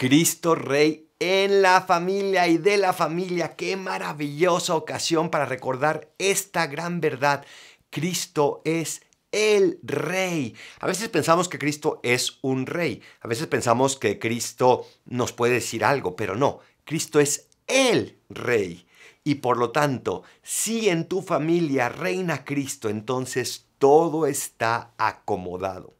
Cristo Rey en la familia y de la familia. Qué maravillosa ocasión para recordar esta gran verdad. Cristo es el rey. A veces pensamos que Cristo es un rey. A veces pensamos que Cristo nos puede decir algo, pero no. Cristo es el rey. Y por lo tanto, si en tu familia reina Cristo, entonces todo está acomodado.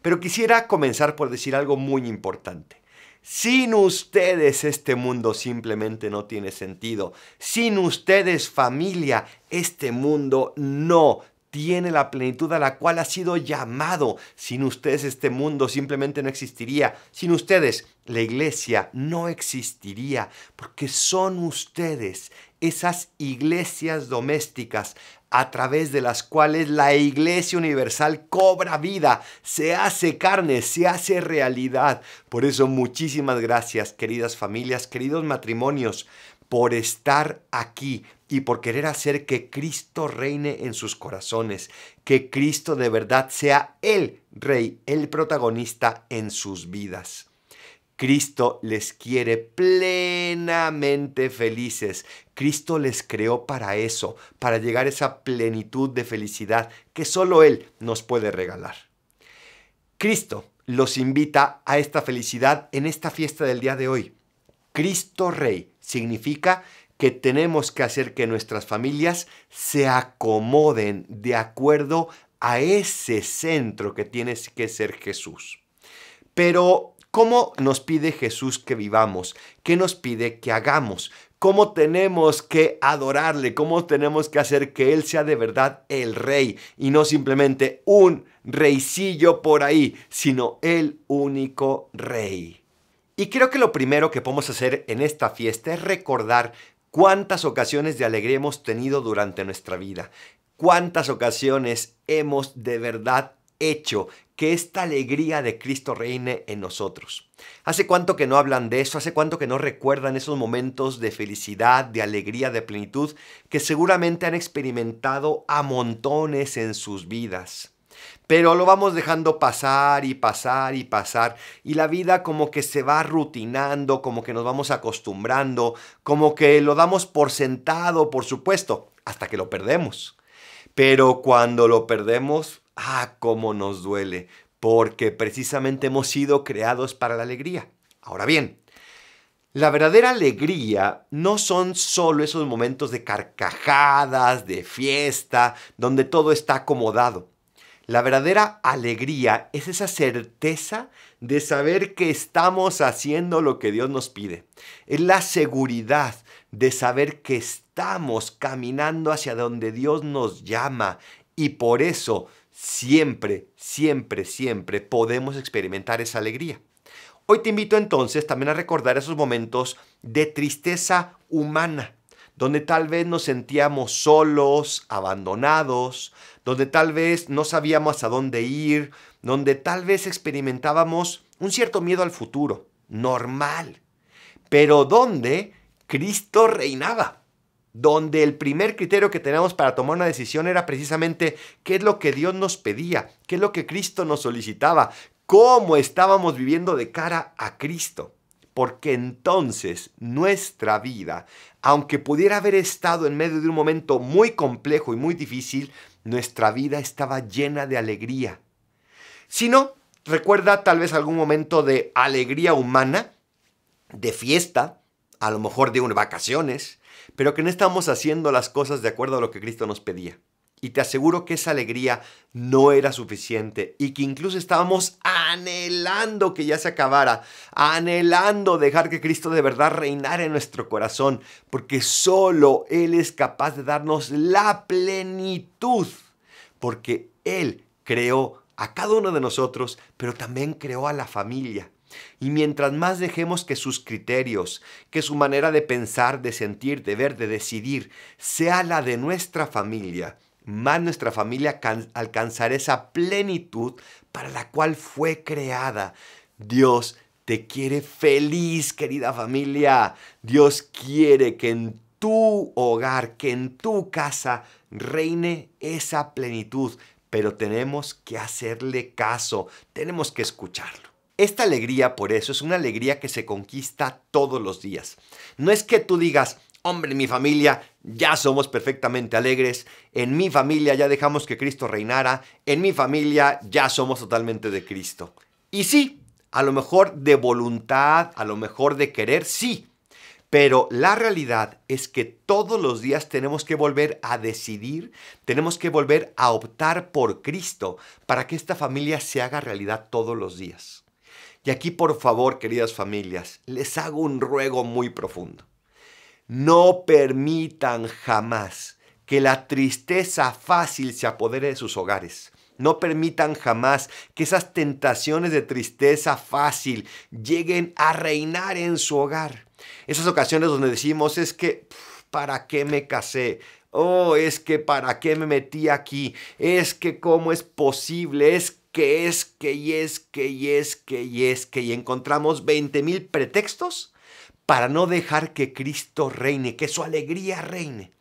Pero quisiera comenzar por decir algo muy importante. Sin ustedes este mundo simplemente no tiene sentido. Sin ustedes familia, este mundo no tiene la plenitud a la cual ha sido llamado. Sin ustedes este mundo simplemente no existiría. Sin ustedes la iglesia no existiría porque son ustedes esas iglesias domésticas a través de las cuales la Iglesia Universal cobra vida, se hace carne, se hace realidad. Por eso muchísimas gracias, queridas familias, queridos matrimonios, por estar aquí y por querer hacer que Cristo reine en sus corazones, que Cristo de verdad sea el rey, el protagonista en sus vidas. Cristo les quiere plenamente felices. Cristo les creó para eso, para llegar a esa plenitud de felicidad que solo Él nos puede regalar. Cristo los invita a esta felicidad en esta fiesta del día de hoy. Cristo Rey significa que tenemos que hacer que nuestras familias se acomoden de acuerdo a ese centro que tiene que ser Jesús. Pero ¿Cómo nos pide Jesús que vivamos? ¿Qué nos pide que hagamos? ¿Cómo tenemos que adorarle? ¿Cómo tenemos que hacer que Él sea de verdad el rey y no simplemente un reycillo por ahí, sino el único rey? Y creo que lo primero que podemos hacer en esta fiesta es recordar cuántas ocasiones de alegría hemos tenido durante nuestra vida, cuántas ocasiones hemos de verdad hecho que esta alegría de Cristo reine en nosotros. ¿Hace cuánto que no hablan de eso? ¿Hace cuánto que no recuerdan esos momentos de felicidad, de alegría, de plenitud que seguramente han experimentado a montones en sus vidas? Pero lo vamos dejando pasar y pasar y pasar. Y la vida como que se va rutinando, como que nos vamos acostumbrando, como que lo damos por sentado, por supuesto, hasta que lo perdemos. Pero cuando lo perdemos, Ah, cómo nos duele, porque precisamente hemos sido creados para la alegría. Ahora bien, la verdadera alegría no son solo esos momentos de carcajadas, de fiesta, donde todo está acomodado. La verdadera alegría es esa certeza de saber que estamos haciendo lo que Dios nos pide. Es la seguridad de saber que estamos caminando hacia donde Dios nos llama y por eso siempre, siempre, siempre podemos experimentar esa alegría. Hoy te invito entonces también a recordar esos momentos de tristeza humana, donde tal vez nos sentíamos solos, abandonados, donde tal vez no sabíamos a dónde ir, donde tal vez experimentábamos un cierto miedo al futuro, normal, pero donde Cristo reinaba donde el primer criterio que teníamos para tomar una decisión era precisamente qué es lo que Dios nos pedía, qué es lo que Cristo nos solicitaba, cómo estábamos viviendo de cara a Cristo. Porque entonces nuestra vida, aunque pudiera haber estado en medio de un momento muy complejo y muy difícil, nuestra vida estaba llena de alegría. Si no, recuerda tal vez algún momento de alegría humana, de fiesta, a lo mejor de unas vacaciones, pero que no estamos haciendo las cosas de acuerdo a lo que Cristo nos pedía. Y te aseguro que esa alegría no era suficiente y que incluso estábamos anhelando que ya se acabara, anhelando dejar que Cristo de verdad reinara en nuestro corazón, porque solo Él es capaz de darnos la plenitud, porque Él creó a cada uno de nosotros, pero también creó a la familia. Y mientras más dejemos que sus criterios, que su manera de pensar, de sentir, de ver, de decidir, sea la de nuestra familia, más nuestra familia alcanzará esa plenitud para la cual fue creada. Dios te quiere feliz, querida familia. Dios quiere que en tu hogar, que en tu casa reine esa plenitud, pero tenemos que hacerle caso, tenemos que escucharlo. Esta alegría, por eso, es una alegría que se conquista todos los días. No es que tú digas, hombre, mi familia ya somos perfectamente alegres, en mi familia ya dejamos que Cristo reinara, en mi familia ya somos totalmente de Cristo. Y sí, a lo mejor de voluntad, a lo mejor de querer, sí. Pero la realidad es que todos los días tenemos que volver a decidir, tenemos que volver a optar por Cristo para que esta familia se haga realidad todos los días. Y aquí, por favor, queridas familias, les hago un ruego muy profundo. No permitan jamás que la tristeza fácil se apodere de sus hogares. No permitan jamás que esas tentaciones de tristeza fácil lleguen a reinar en su hogar. Esas ocasiones donde decimos es que, ¿para qué me casé? o oh, es que para qué me metí aquí, es que cómo es posible, es que es, que y es, que y es, que y es, que y encontramos 20.000 pretextos para no dejar que Cristo reine, que su alegría reine.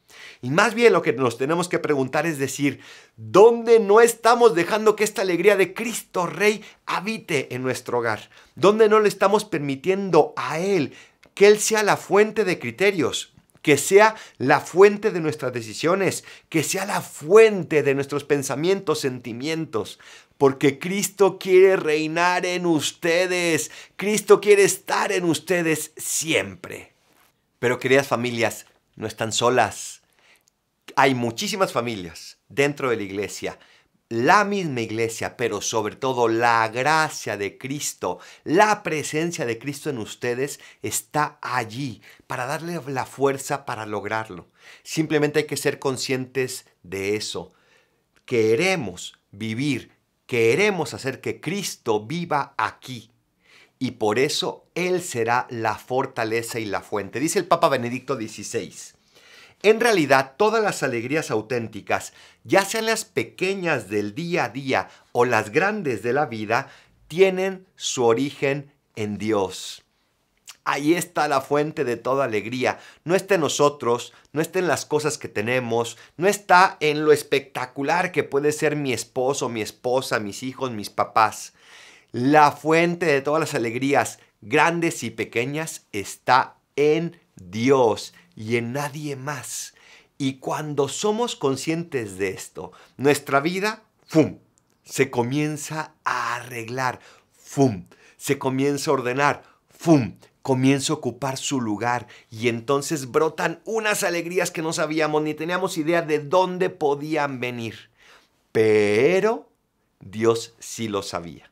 Y más bien lo que nos tenemos que preguntar es decir, ¿dónde no estamos dejando que esta alegría de Cristo Rey habite en nuestro hogar? ¿Dónde no le estamos permitiendo a Él que Él sea la fuente de criterios? que sea la fuente de nuestras decisiones, que sea la fuente de nuestros pensamientos, sentimientos porque Cristo quiere reinar en ustedes, Cristo quiere estar en ustedes siempre. Pero queridas familias, no están solas. Hay muchísimas familias dentro de la iglesia, la misma iglesia, pero sobre todo la gracia de Cristo, la presencia de Cristo en ustedes está allí para darle la fuerza para lograrlo. Simplemente hay que ser conscientes de eso. Queremos vivir Queremos hacer que Cristo viva aquí y por eso Él será la fortaleza y la fuente. Dice el Papa Benedicto XVI. En realidad, todas las alegrías auténticas, ya sean las pequeñas del día a día o las grandes de la vida, tienen su origen en Dios. Ahí está la fuente de toda alegría. No está en nosotros, no está en las cosas que tenemos, no está en lo espectacular que puede ser mi esposo, mi esposa, mis hijos, mis papás. La fuente de todas las alegrías, grandes y pequeñas, está en Dios y en nadie más. Y cuando somos conscientes de esto, nuestra vida, ¡fum!, se comienza a arreglar, ¡fum!, se comienza a ordenar, ¡fum!, comienza a ocupar su lugar y entonces brotan unas alegrías que no sabíamos ni teníamos idea de dónde podían venir. Pero Dios sí lo sabía.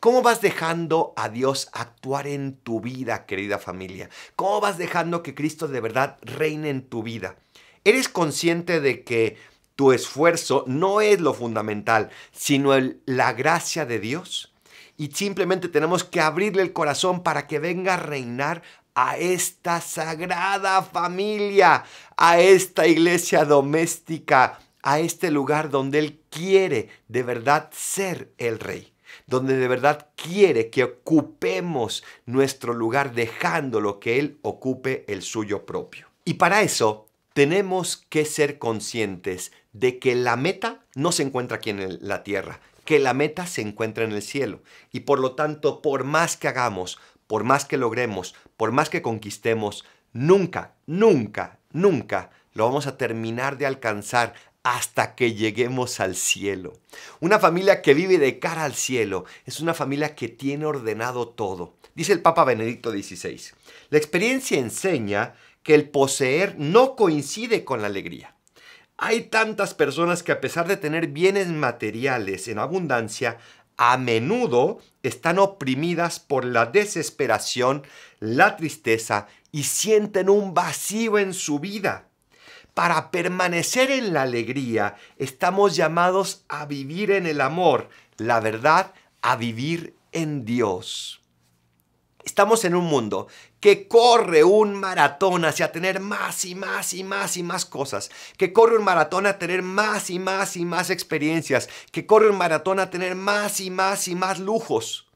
¿Cómo vas dejando a Dios actuar en tu vida, querida familia? ¿Cómo vas dejando que Cristo de verdad reine en tu vida? ¿Eres consciente de que tu esfuerzo no es lo fundamental, sino la gracia de Dios? y simplemente tenemos que abrirle el corazón para que venga a reinar a esta sagrada familia, a esta iglesia doméstica, a este lugar donde Él quiere de verdad ser el rey, donde de verdad quiere que ocupemos nuestro lugar dejando lo que Él ocupe el suyo propio. Y para eso tenemos que ser conscientes de que la meta no se encuentra aquí en la tierra, que la meta se encuentra en el cielo. Y por lo tanto, por más que hagamos, por más que logremos, por más que conquistemos, nunca, nunca, nunca lo vamos a terminar de alcanzar hasta que lleguemos al cielo. Una familia que vive de cara al cielo es una familia que tiene ordenado todo. Dice el Papa Benedicto XVI, la experiencia enseña que el poseer no coincide con la alegría. Hay tantas personas que a pesar de tener bienes materiales en abundancia, a menudo están oprimidas por la desesperación, la tristeza y sienten un vacío en su vida. Para permanecer en la alegría, estamos llamados a vivir en el amor, la verdad, a vivir en Dios. Estamos en un mundo que corre un maratón hacia tener más y más y más y más cosas, que corre un maratón a tener más y más y más experiencias, que corre un maratón a tener más y más y más lujos.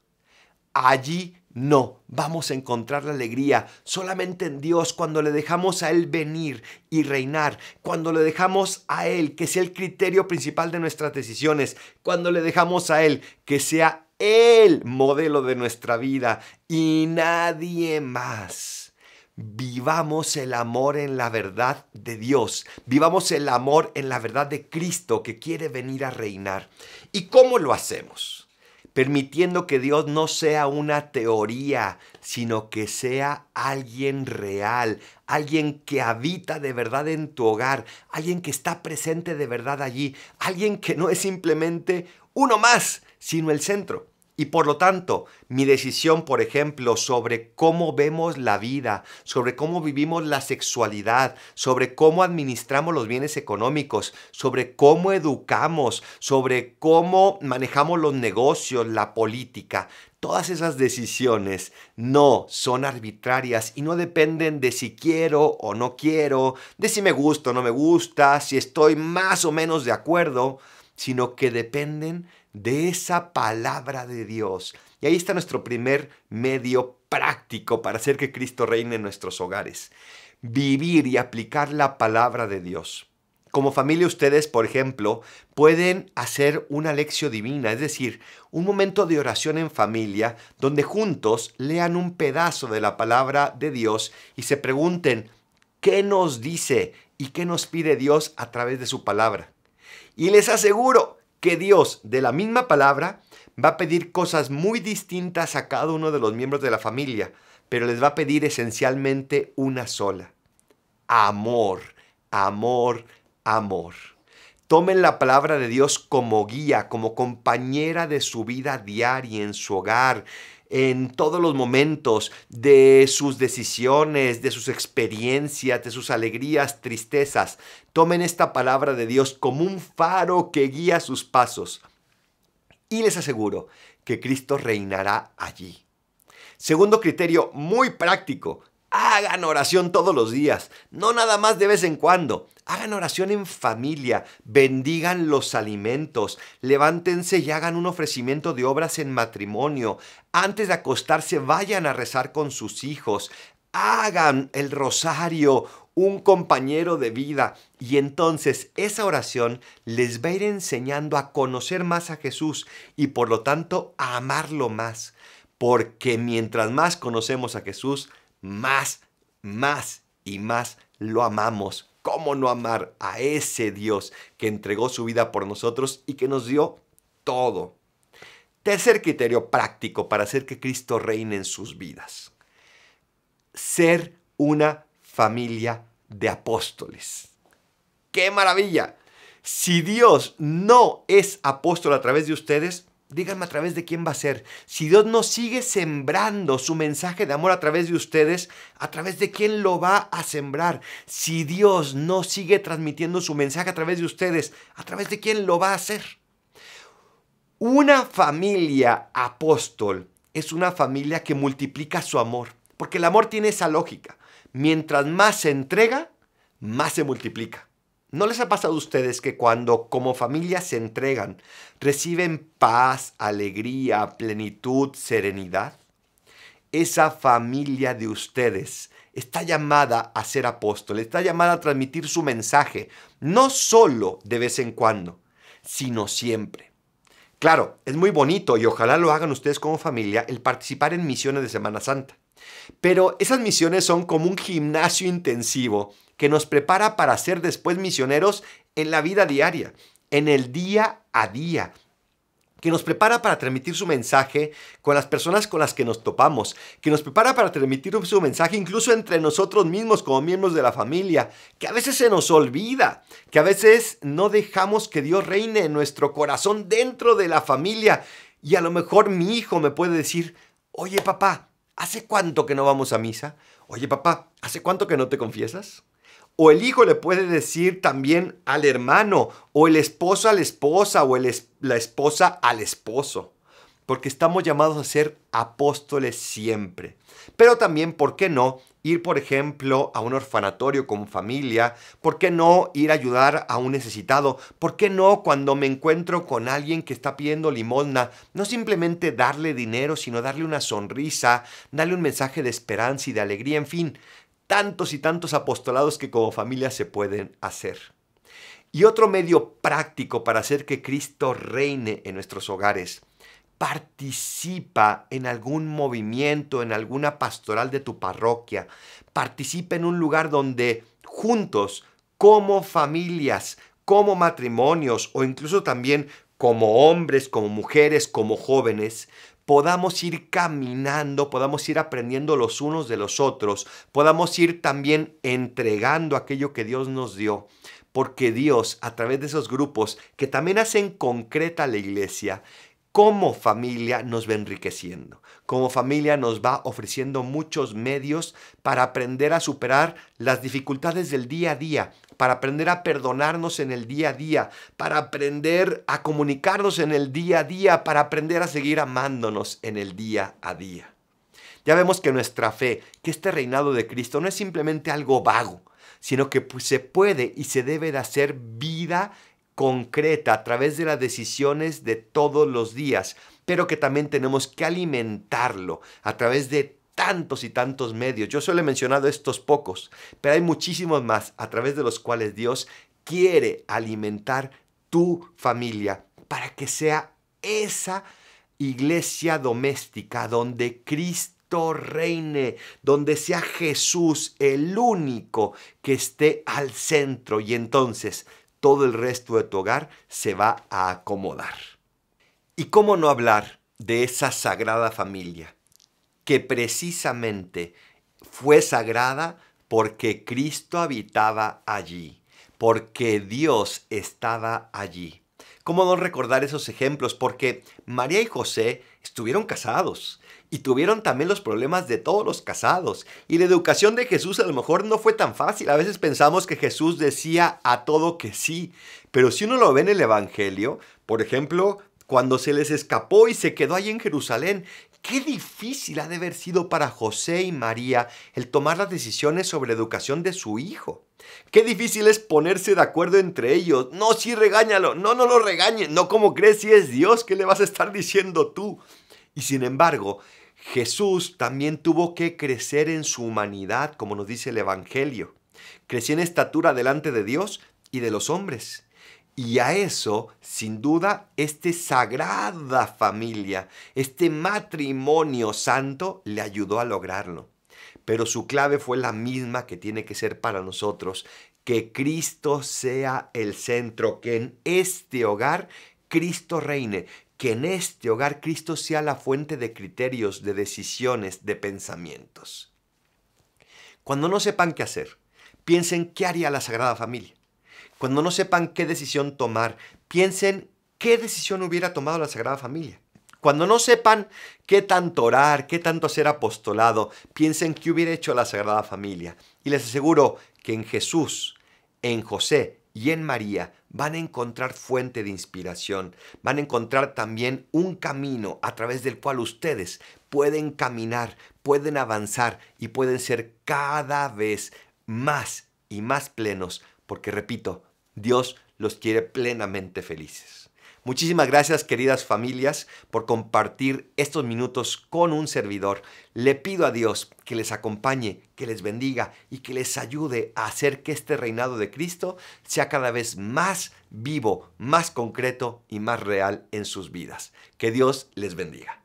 Allí no, vamos a encontrar la alegría solamente en Dios cuando le dejamos a Él venir y reinar, cuando le dejamos a Él que sea el criterio principal de nuestras decisiones, cuando le dejamos a Él que sea el modelo de nuestra vida y nadie más. Vivamos el amor en la verdad de Dios. Vivamos el amor en la verdad de Cristo que quiere venir a reinar. ¿Y cómo lo hacemos? Permitiendo que Dios no sea una teoría, sino que sea alguien real, alguien que habita de verdad en tu hogar, alguien que está presente de verdad allí, alguien que no es simplemente uno más, sino el centro. Y por lo tanto, mi decisión, por ejemplo, sobre cómo vemos la vida, sobre cómo vivimos la sexualidad, sobre cómo administramos los bienes económicos, sobre cómo educamos, sobre cómo manejamos los negocios, la política, todas esas decisiones no son arbitrarias y no dependen de si quiero o no quiero, de si me gusta o no me gusta, si estoy más o menos de acuerdo, sino que dependen de de esa palabra de Dios. Y ahí está nuestro primer medio práctico para hacer que Cristo reine en nuestros hogares. Vivir y aplicar la palabra de Dios. Como familia ustedes, por ejemplo, pueden hacer una lección divina, es decir, un momento de oración en familia donde juntos lean un pedazo de la palabra de Dios y se pregunten, ¿qué nos dice y qué nos pide Dios a través de su palabra? Y les aseguro que Dios de la misma palabra va a pedir cosas muy distintas a cada uno de los miembros de la familia, pero les va a pedir esencialmente una sola. Amor, amor, amor. Tomen la palabra de Dios como guía, como compañera de su vida diaria en su hogar, en todos los momentos de sus decisiones, de sus experiencias, de sus alegrías, tristezas. Tomen esta palabra de Dios como un faro que guía sus pasos. Y les aseguro que Cristo reinará allí. Segundo criterio muy práctico, Hagan oración todos los días, no nada más de vez en cuando. Hagan oración en familia, bendigan los alimentos, levántense y hagan un ofrecimiento de obras en matrimonio. Antes de acostarse, vayan a rezar con sus hijos. Hagan el rosario, un compañero de vida. Y entonces esa oración les va a ir enseñando a conocer más a Jesús y por lo tanto a amarlo más. Porque mientras más conocemos a Jesús, más, más y más lo amamos. ¿Cómo no amar a ese Dios que entregó su vida por nosotros y que nos dio todo? Tercer criterio práctico para hacer que Cristo reine en sus vidas. Ser una familia de apóstoles. ¡Qué maravilla! Si Dios no es apóstol a través de ustedes, díganme a través de quién va a ser. Si Dios no sigue sembrando su mensaje de amor a través de ustedes, ¿a través de quién lo va a sembrar? Si Dios no sigue transmitiendo su mensaje a través de ustedes, ¿a través de quién lo va a hacer? Una familia apóstol es una familia que multiplica su amor, porque el amor tiene esa lógica. Mientras más se entrega, más se multiplica. ¿No les ha pasado a ustedes que cuando como familia se entregan, reciben paz, alegría, plenitud, serenidad? Esa familia de ustedes está llamada a ser apóstol, está llamada a transmitir su mensaje, no solo de vez en cuando, sino siempre. Claro, es muy bonito y ojalá lo hagan ustedes como familia el participar en misiones de Semana Santa. Pero esas misiones son como un gimnasio intensivo que nos prepara para ser después misioneros en la vida diaria, en el día a día, que nos prepara para transmitir su mensaje con las personas con las que nos topamos, que nos prepara para transmitir su mensaje incluso entre nosotros mismos como miembros de la familia, que a veces se nos olvida, que a veces no dejamos que Dios reine en nuestro corazón dentro de la familia. Y a lo mejor mi hijo me puede decir, oye papá, ¿hace cuánto que no vamos a misa? Oye papá, ¿hace cuánto que no te confiesas? O el hijo le puede decir también al hermano, o el esposo a la esposa, o la esposa al esposo. Porque estamos llamados a ser apóstoles siempre. Pero también, ¿por qué no? ir, por ejemplo, a un orfanatorio con familia? ¿Por qué no ir a ayudar a un necesitado? ¿Por qué no cuando me encuentro con alguien que está pidiendo limosna, no simplemente darle dinero, sino darle una sonrisa, darle un mensaje de esperanza y de alegría, en fin, tantos y tantos apostolados que como familia se pueden hacer. Y otro medio práctico para hacer que Cristo reine en nuestros hogares. Participa en algún movimiento, en alguna pastoral de tu parroquia. Participa en un lugar donde juntos, como familias, como matrimonios o incluso también como hombres, como mujeres, como jóvenes, podamos ir caminando, podamos ir aprendiendo los unos de los otros, podamos ir también entregando aquello que Dios nos dio, porque Dios, a través de esos grupos que también hacen concreta la iglesia, como familia nos va enriqueciendo, como familia nos va ofreciendo muchos medios para aprender a superar las dificultades del día a día, para aprender a perdonarnos en el día a día, para aprender a comunicarnos en el día a día, para aprender a seguir amándonos en el día a día. Ya vemos que nuestra fe, que este reinado de Cristo no es simplemente algo vago, sino que pues, se puede y se debe de hacer vida concreta a través de las decisiones de todos los días, pero que también tenemos que alimentarlo a través de tantos y tantos medios. Yo solo he mencionado estos pocos, pero hay muchísimos más a través de los cuales Dios quiere alimentar tu familia para que sea esa iglesia doméstica donde Cristo reine, donde sea Jesús el único que esté al centro y entonces todo el resto de tu hogar se va a acomodar. ¿Y cómo no hablar de esa sagrada familia? que precisamente fue sagrada porque Cristo habitaba allí, porque Dios estaba allí. ¿Cómo no recordar esos ejemplos? Porque María y José estuvieron casados y tuvieron también los problemas de todos los casados. Y la educación de Jesús a lo mejor no fue tan fácil. A veces pensamos que Jesús decía a todo que sí. Pero si uno lo ve en el Evangelio, por ejemplo, cuando se les escapó y se quedó allí en Jerusalén Qué difícil ha de haber sido para José y María el tomar las decisiones sobre la educación de su hijo. Qué difícil es ponerse de acuerdo entre ellos. No, sí, regáñalo. No, no lo regañes. No, como crees si es Dios, ¿qué le vas a estar diciendo tú? Y sin embargo, Jesús también tuvo que crecer en su humanidad, como nos dice el Evangelio. Creció en estatura delante de Dios y de los hombres. Y a eso, sin duda, esta sagrada familia, este matrimonio santo, le ayudó a lograrlo. Pero su clave fue la misma que tiene que ser para nosotros, que Cristo sea el centro, que en este hogar Cristo reine, que en este hogar Cristo sea la fuente de criterios, de decisiones, de pensamientos. Cuando no sepan qué hacer, piensen qué haría la Sagrada Familia cuando no sepan qué decisión tomar, piensen qué decisión hubiera tomado la Sagrada Familia. Cuando no sepan qué tanto orar, qué tanto hacer apostolado, piensen qué hubiera hecho la Sagrada Familia. Y les aseguro que en Jesús, en José y en María van a encontrar fuente de inspiración, van a encontrar también un camino a través del cual ustedes pueden caminar, pueden avanzar y pueden ser cada vez más y más plenos, porque repito, Dios los quiere plenamente felices. Muchísimas gracias queridas familias por compartir estos minutos con un servidor. Le pido a Dios que les acompañe, que les bendiga y que les ayude a hacer que este reinado de Cristo sea cada vez más vivo, más concreto y más real en sus vidas. Que Dios les bendiga.